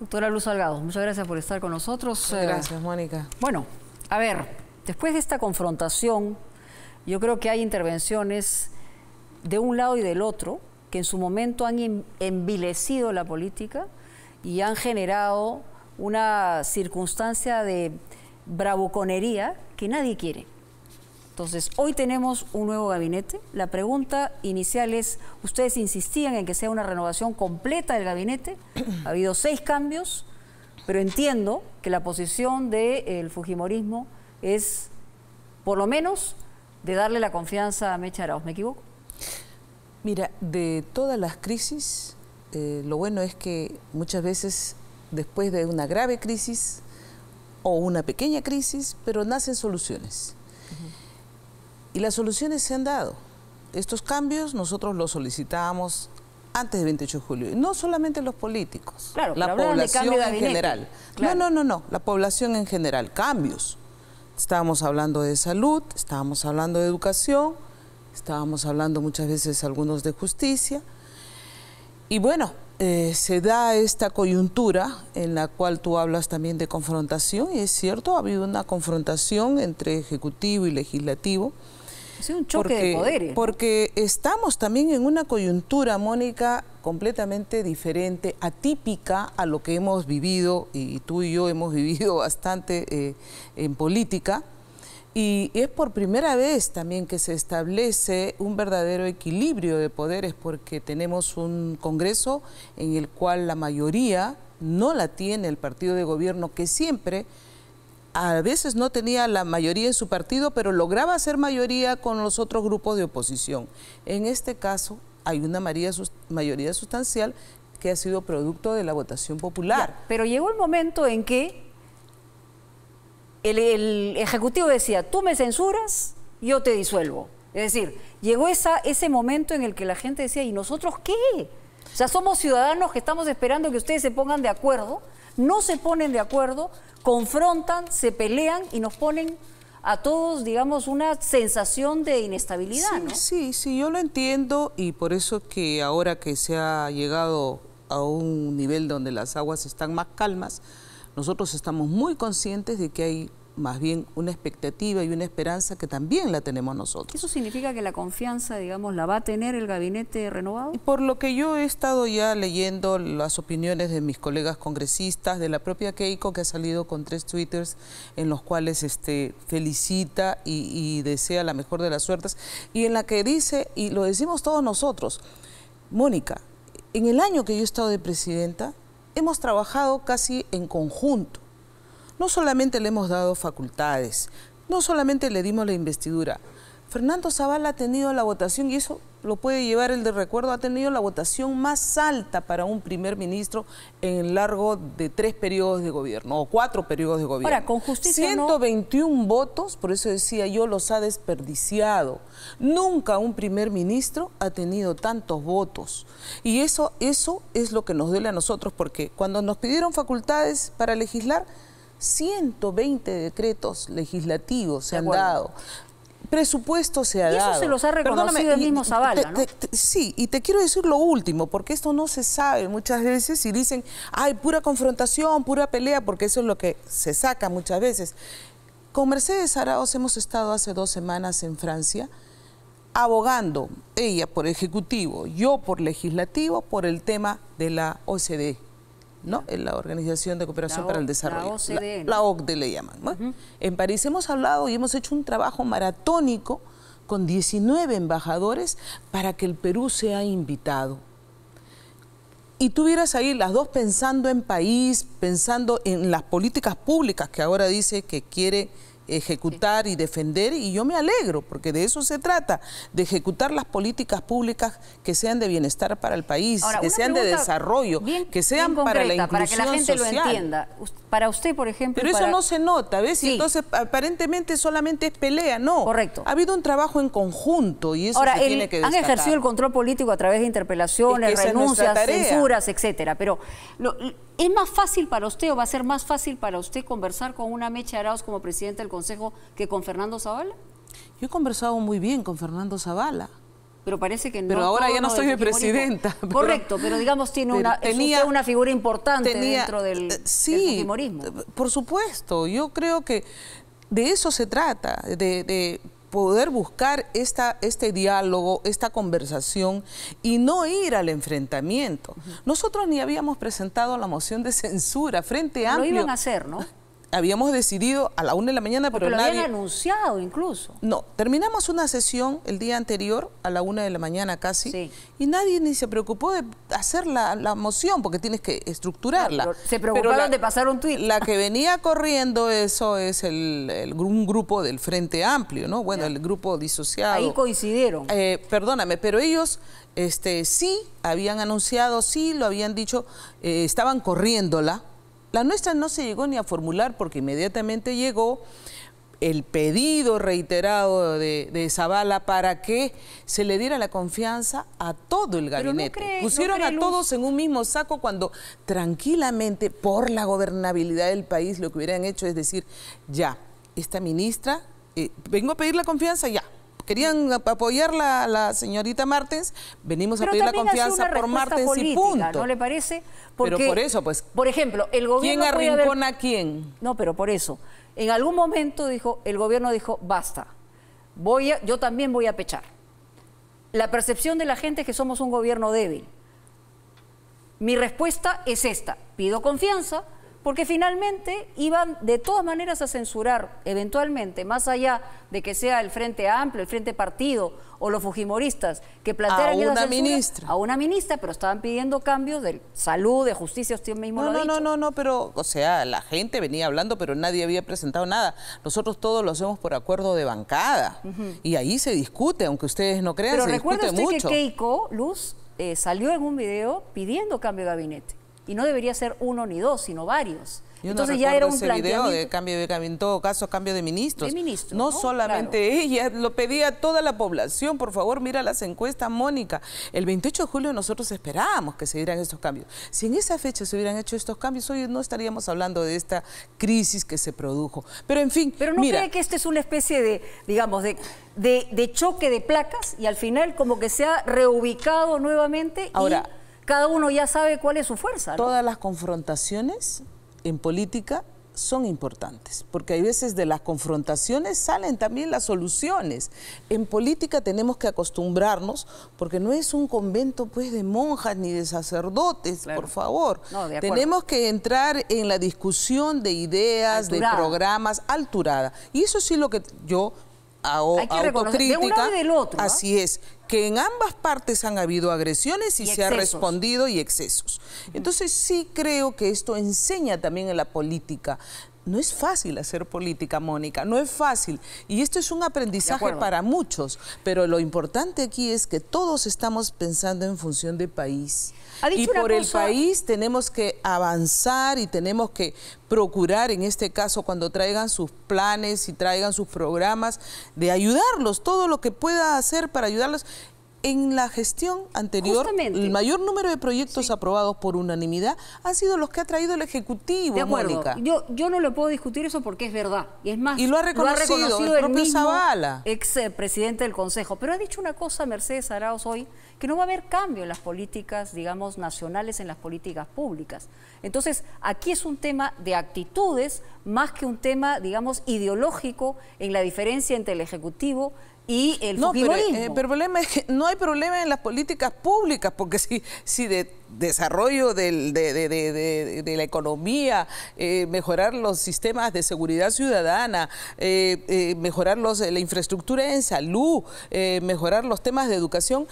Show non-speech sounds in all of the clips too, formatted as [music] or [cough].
Doctora Luz Salgado, muchas gracias por estar con nosotros. Eh, gracias, Mónica. Bueno, a ver, después de esta confrontación, yo creo que hay intervenciones de un lado y del otro que en su momento han em-, envilecido la política y han generado una circunstancia de bravuconería que nadie quiere. Entonces, hoy tenemos un nuevo gabinete. La pregunta inicial es, ustedes insistían en que sea una renovación completa del gabinete. [clears throat] ha habido seis cambios, pero entiendo que la posición del Fujimorismo es, por lo menos, de darle la confianza a Mecha Arauz. ¿Me equivoco? Mira, de todas las crisis, eh, lo bueno es que muchas veces después de una grave crisis o una pequeña crisis, pero nacen soluciones. Y las soluciones se han dado. Estos cambios nosotros los solicitábamos antes del 28 de julio. Y no solamente los políticos, la población en general. No, no, no, no, la población en general, cambios. Estábamos hablando de salud, estábamos hablando de educación, estábamos hablando muchas veces algunos de justicia. Y bueno, eh, se da esta coyuntura en la cual tú hablas también de confrontación, y es cierto, ha habido una confrontación entre ejecutivo y legislativo. Es un choque de poderes. Porque estamos también en una coyuntura, Mónica, completamente diferente, atípica a lo que hemos vivido, y tú y yo hemos [laughs] vivido bastante eh, en política. Y es por primera vez también que se establece un verdadero equilibrio de poderes, porque tenemos un Congreso en el cual la mayoría no la tiene el partido de gobierno que siempre a veces no tenía la mayoría en su partido, pero lograba hacer mayoría con los otros grupos de oposición. En este caso, hay una mayoría sustancial que ha sido producto de la votación popular. pero llegó el momento en que el, Ejecutivo decía, tú me censuras, yo te disuelvo. Es decir, llegó ese momento en el que la gente decía, ¿y nosotros qué? O sea, somos ciudadanos que estamos esperando que ustedes se pongan de acuerdo no se ponen de acuerdo, confrontan, se pelean y nos ponen a todos, digamos, una sensación de inestabilidad, sí, Sí, sí, yo lo entiendo y por eso que ahora que se ha llegado a un nivel donde las aguas están más calmas, nosotros estamos muy conscientes de que hay más bien una expectativa y una esperanza que también la tenemos nosotros. ¿Eso significa que la confianza, digamos, la va a tener el gabinete renovado? por lo que yo he estado ya leyendo las opiniones de mis colegas congresistas, de la propia Keiko, que ha salido con tres twitters en los cuales este, felicita y, y desea la mejor de las suertes, y en la que dice, y lo decimos todos nosotros, Mónica, en el año que yo he estado de presidenta, hemos trabajado casi en conjunto no solamente le hemos dado facultades, no solamente le dimos la investidura. Fernando Zavala ha tenido la votación, y eso lo puede llevar el de recuerdo, ha tenido la votación más alta para un primer ministro en el largo de tres periodos de gobierno, o cuatro periodos de gobierno. Ahora, con justicia 121 votos, por eso decía yo, los ha desperdiciado. Nunca un primer ministro ha tenido tantos votos. Y eso, eso es lo que nos duele a nosotros, porque cuando nos pidieron facultades para legislar, 120 decretos legislativos se han dado presupuesto se ha y eso se los ha reconocido el mismo Zavala, sí, y te quiero decir lo último, porque esto no se sabe muchas veces y dicen, hay pura confrontación, pura pelea, porque eso es lo que se saca muchas veces. Con Mercedes Araos hemos estado hace dos semanas en Francia abogando, ella por ejecutivo, yo por legislativo, por el tema de la OCDE ¿no? En la Organización de Cooperación para el Desarrollo. La OCDE. le llaman. En París hemos hablado y hemos hecho un trabajo maratónico con 19 embajadores para que el Perú sea invitado. Y tú tuvieras ahí las dos pensando en país, pensando en las políticas públicas que ahora dice que quiere ejecutar y defender y yo me alegro porque de eso se trata, de ejecutar las políticas públicas que sean de bienestar para el país, que sean de desarrollo, que sean para la inclusión para que la gente lo entienda. Para usted, por ejemplo... Pero eso no se nota, ¿ves? Y Entonces, aparentemente solamente es pelea, no. Correcto. Ha habido un trabajo en conjunto y eso se tiene que destacar. Han ejercido el control político a través de interpelaciones, renuncias, censuras, etcétera, pero... Lo, ¿Es más fácil para usted o va a ser más fácil para usted conversar con una Mecha Arauz como presidente del Consejo que con Fernando Zavala? Yo he conversado muy bien con Fernando Zavala. Pero parece que no. Pero ahora ya no soy presidenta. [laughs] Correcto, pero digamos tiene una, figura importante dentro del, eh, sí, Por supuesto, yo creo que de eso se trata, de poder buscar esta, este diálogo, esta conversación y no ir al enfrentamiento. Nosotros ni habíamos presentado la moción de censura frente a... Lo iban a hacer, ¿no? habíamos decidido a la una de la mañana, pero, pero lo nadie... habían anunciado incluso. No, terminamos una sesión el día anterior, a la una de la mañana casi, y nadie ni se preocupó de hacer la, moción, porque tienes que estructurarla. se preocuparon de pasar un tuit. La que [laughs] venía corriendo eso es el, un grupo del Frente Amplio, ¿no? Bueno, el grupo disociado. Ahí coincidieron. Eh, perdóname, pero ellos este, sí habían anunciado, sí lo habían dicho, eh, estaban corriéndola, la nuestra no se llegó ni a formular porque inmediatamente llegó el pedido reiterado de, de, Zavala para que se le diera la confianza a todo el gabinete. Pusieron a todos en un mismo saco cuando tranquilamente, por la gobernabilidad del país, lo que hubieran hecho es decir, ya, esta ministra, eh, vengo a pedir la confianza, ya, querían apoyar la, la señorita Martens, venimos a pedir la confianza por Martens y punto. ¿No le parece? pero por eso, pues. Por ejemplo, el gobierno. ¿Quién arrincona a quién? No, pero por eso. En algún momento dijo, el gobierno dijo, basta, voy yo también voy a pechar. La percepción de la gente es que somos un gobierno débil. Mi respuesta es esta, pido confianza, porque finalmente iban de todas maneras a censurar eventualmente, más allá de que sea el Frente Amplio, el Frente Partido o los Fujimoristas que plantearan a una ministra. A una ministra, pero estaban pidiendo cambios de salud, de justicia, usted mismo no, lo ha no, dicho. No, no, no, pero, o sea, la gente venía hablando, pero nadie había presentado nada. Nosotros todos lo hacemos por acuerdo de bancada y ahí se discute, aunque ustedes no crean, pero se discute usted que Keiko, Luz, eh, salió en un video pidiendo cambio de gabinete y no debería ser uno ni dos, sino varios. Entonces ya era un ese video de cambio de en todo caso cambio de ministros. ministro, no, solamente ella, lo pedía toda la población. Por favor, mira las encuestas, Mónica. El 28 de julio nosotros esperábamos que se dieran estos cambios. Si en esa fecha se hubieran hecho estos cambios, hoy no estaríamos hablando de esta crisis que se produjo. Pero en fin, Pero no cree que este es una especie de, digamos, de, de, choque de placas y al final como que se ha reubicado nuevamente. Ahora, y cada uno ya sabe cuál es su fuerza. Todas las confrontaciones en política son importantes, porque hay veces de las confrontaciones salen también las soluciones. En política tenemos que acostumbrarnos, porque no es un convento pues de monjas ni de sacerdotes, por favor. tenemos que entrar en la discusión de ideas, de programas, alturada. Y eso sí lo que yo hago, autocrítica. De del otro. Así es que en ambas partes han habido agresiones y, se ha respondido y excesos. Entonces sí creo que esto enseña también en la política. No es fácil hacer política, Mónica, no es fácil. Y esto es un aprendizaje para muchos, pero lo importante aquí es que todos estamos pensando en función de país y por el país tenemos que avanzar y tenemos que procurar, en este caso, cuando traigan sus planes y traigan sus programas, de ayudarlos, todo lo que pueda hacer para ayudarlos. En la gestión anterior, el mayor número de proyectos aprobados por unanimidad han sido los que ha traído el Ejecutivo, Yo, yo no lo puedo discutir eso porque es verdad. Y es más, y lo ha reconocido, el, propio Zavala. ex eh, presidente del Consejo. Pero ha dicho una cosa Mercedes Araos hoy que no va a haber cambio en las políticas, digamos, nacionales, en las políticas públicas. Entonces, aquí es un tema de actitudes más que un tema, digamos, ideológico en la diferencia entre el Ejecutivo y el no, pero, eh, el problema es que no hay problema en las políticas públicas, porque si, de desarrollo de, la economía, eh, mejorar los sistemas de seguridad ciudadana, eh, mejorar la infraestructura en salud, mejorar los temas de educación,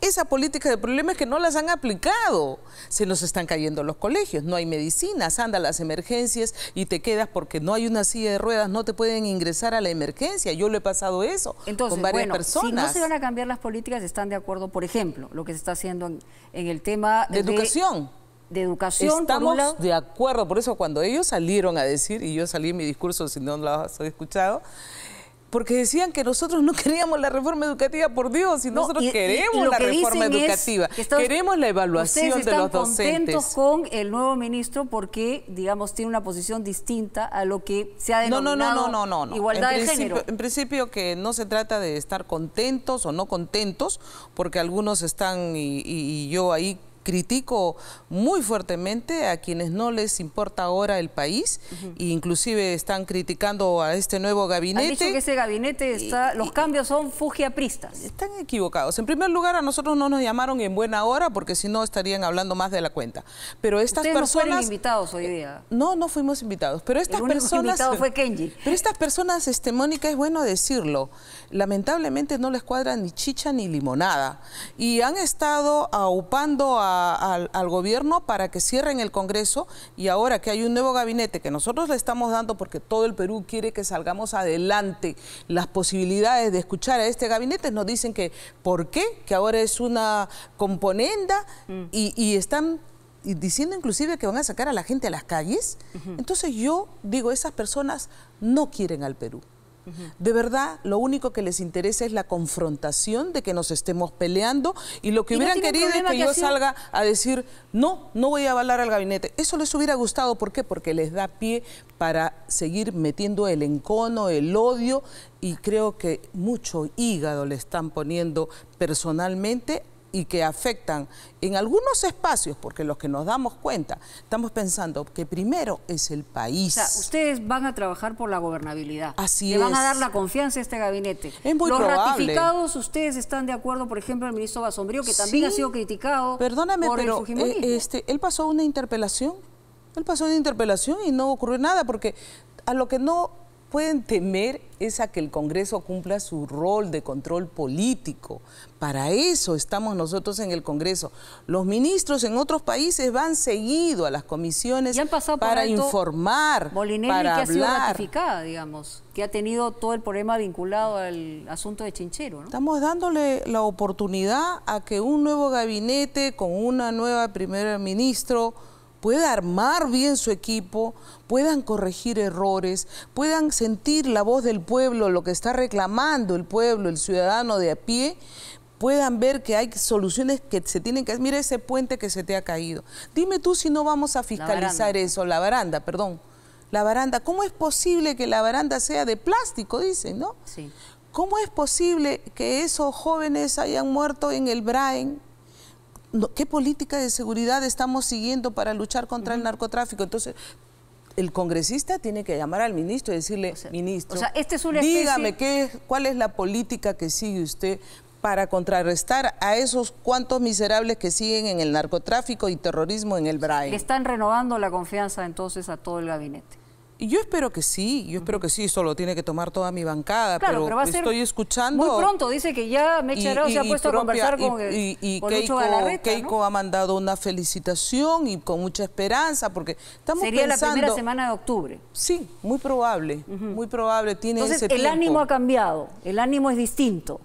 esa política de problemas que no las han aplicado. Se nos están cayendo los colegios, no hay medicinas, anda las emergencias y te quedas porque no hay una silla de ruedas, no te pueden ingresar a la emergencia. Yo lo he pasado eso con varias bueno, personas. Si no se van a cambiar las políticas, están de acuerdo, por ejemplo, lo que se está haciendo en, el tema de, educación de educación. Estamos de acuerdo, por eso cuando ellos salieron a decir, y yo salí en mi discurso, si no lo has escuchado, porque decían que nosotros no [laughs] queríamos la reforma educativa, por Dios, y nosotros queremos la reforma educativa, queremos la evaluación de los docentes. Están contentos con el nuevo ministro porque, digamos, tiene una posición distinta a lo que se ha denominado no, no, no, no, no, igualdad de género. En principio que no se trata de estar contentos o no contentos, porque algunos están y, y yo ahí critico muy fuertemente a quienes no les importa ahora el país e inclusive están criticando a este nuevo gabinete. Han dicho que ese gabinete está, los cambios son fugiapristas. Están equivocados. En primer lugar, a nosotros no nos llamaron en buena hora porque si no estarían hablando más de la cuenta. Pero estas personas no fueron invitados hoy día. Eh, no, no fuimos invitados, pero estas el único personas invitado fue Kenji. Pero estas personas, este Mónica es bueno decirlo, lamentablemente no les cuadra ni chicha ni limonada y han estado aupando a al, gobierno para que cierren el Congreso y ahora que hay un nuevo gabinete que nosotros le estamos dando porque todo el Perú quiere que salgamos adelante, las posibilidades de escuchar a este gabinete nos dicen que ¿por qué? Que ahora es una componenda y, están diciendo inclusive que van a sacar a la gente a las calles. Entonces yo digo, esas personas no quieren al Perú. De verdad, lo único que les interesa es la confrontación de que nos estemos peleando y lo que hubieran querido es que, yo salga a decir, no, no voy a avalar al gabinete. Eso les hubiera gustado, ¿por qué? Porque les da pie para seguir metiendo el encono, el odio y creo que mucho hígado le están poniendo personalmente y que afectan en algunos espacios, porque los que nos damos cuenta, estamos pensando que primero es el país. O sea, ustedes van a trabajar por la gobernabilidad. Así Le van a dar la confianza a este gabinete. Los ratificados, ustedes están de acuerdo, por ejemplo, el ministro Basombrío, que también ha sido criticado Perdóname, pero, eh, este, él pasó una interpelación, él pasó una interpelación y no ocurrió nada, porque a lo que no pueden temer es a que el Congreso cumpla su rol de control político. Para eso estamos nosotros en el Congreso. Los ministros en otros países van seguido a las comisiones han para informar, Molinelli, que ha sido ratificada, digamos, que ha tenido todo el problema vinculado al asunto de Chinchero. Estamos dándole la oportunidad a que un nuevo gabinete con una nueva primera ministro pueda armar bien su equipo, puedan corregir errores, puedan sentir la voz del pueblo, lo que está reclamando el pueblo, el ciudadano de a pie, puedan ver que hay soluciones que se tienen que... Mira ese puente que se te ha caído. Dime tú si no vamos a fiscalizar eso, la baranda, perdón. La baranda, ¿cómo es posible que la baranda sea de plástico, dicen, no? Sí. ¿Cómo es posible que esos jóvenes hayan muerto en el Brain? ¿qué política de seguridad estamos siguiendo para luchar contra el narcotráfico? Entonces, el congresista tiene que llamar al ministro y decirle, ministro, este es dígame qué, cuál es la política que sigue usted para contrarrestar a esos cuantos miserables que siguen en el narcotráfico y terrorismo en el BRAE. Están renovando la confianza entonces a todo el gabinete. Yo espero que sí, yo espero que sí, eso lo tiene que tomar toda mi bancada, pero, estoy escuchando... Muy pronto, dice que ya Mecherao se ha puesto a conversar con, y, y, y Keiko, Keiko ha mandado una felicitación y con mucha esperanza, porque estamos Sería la primera semana de octubre. Sí, muy probable, muy probable, tiene el ánimo ha cambiado, el ánimo es distinto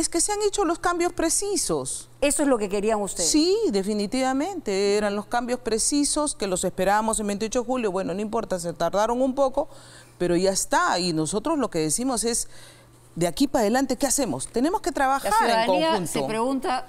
es que se han hecho los cambios precisos. Eso es lo que querían ustedes. Sí, definitivamente. Eran los cambios precisos que los esperábamos en 28 de julio. Bueno, no importa, se tardaron un poco, pero ya está. Y nosotros lo que decimos es, de aquí para adelante, ¿qué hacemos? Tenemos que trabajar en conjunto. se pregunta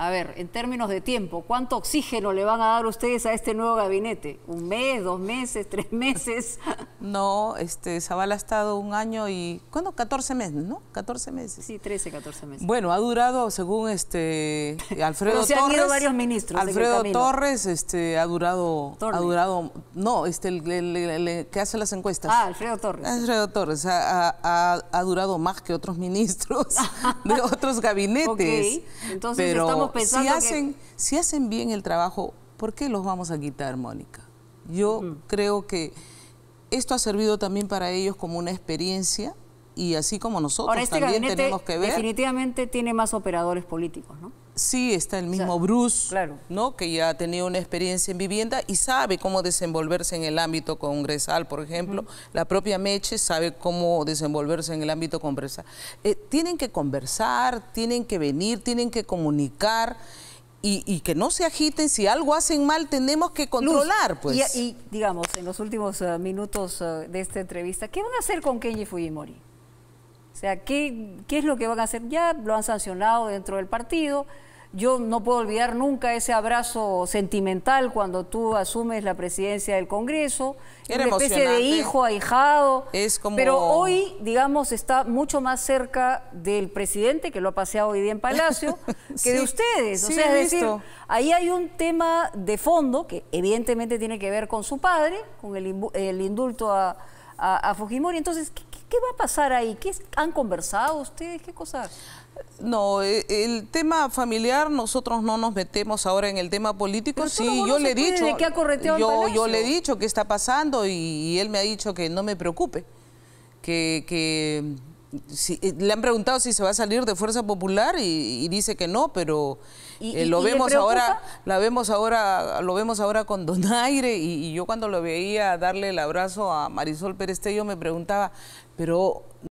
a ver, en términos de tiempo, ¿cuánto oxígeno le van a dar ustedes a este nuevo gabinete? ¿Un mes, dos meses, [laughs] tres meses? No, este, Zavala ha estado un año y... ¿Cuándo? 14 meses, ¿no? 14 meses. Sí, 13, 14 meses. Bueno, ha durado, según este, Alfredo Torres. [laughs] se han ido varios ministros. Alfredo Torres este, ha durado... Ha durado no, este, el, que hace las encuestas. Ah, Alfredo Torres. Alfredo Torres ha, durado más que otros ministros [laughs] de otros gabinetes. Ok, entonces estamos si hacen, si hacen bien el trabajo, ¿por qué los vamos a quitar, Mónica? Yo creo que esto ha servido también para ellos como una experiencia y así como nosotros este también tenemos que ver. Definitivamente tiene más operadores políticos, ¿no? Sí, está el mismo Bruce, claro. ¿no? que ya ha tenido una experiencia en vivienda y sabe cómo desenvolverse en el ámbito congresal, por ejemplo. La propia Meche sabe cómo desenvolverse en el ámbito congresal. Eh, tienen que conversar, tienen que venir, tienen que comunicar. Y, que no se agiten, si algo hacen mal tenemos que controlar. pues. Y, digamos, en los últimos eh, minutos eh, de esta entrevista, ¿qué van a hacer con Kenji Fujimori? O sea, ¿qué, es lo que van a hacer? Ya lo han sancionado dentro del partido. Yo no puedo olvidar nunca ese abrazo sentimental cuando tú asumes la presidencia del Congreso, Era una especie de hijo ahijado. Es como... Pero hoy, digamos, está mucho más cerca del presidente, que lo ha paseado hoy día en Palacio, [laughs] que de ustedes. o sea, es decir, ahí hay un tema de fondo que evidentemente tiene que ver con su padre, con el, indulto a, Fujimori. Entonces, ¿qué, ¿Qué va a pasar ahí? ¿Qué han conversado ustedes? ¿Qué cosas? No, eh, el tema familiar nosotros no nos metemos ahora en el tema político. sí, yo le he dicho, de que ha yo, yo, le he dicho qué está pasando y, él me ha dicho que no me preocupe, que, eh, le han preguntado si se va a salir de Fuerza Popular y, dice que no, pero eh, lo vemos ahora, la vemos ahora, lo vemos ahora con Donaire y, y yo cuando lo veía darle el abrazo a Marisol Perestello me preguntaba pero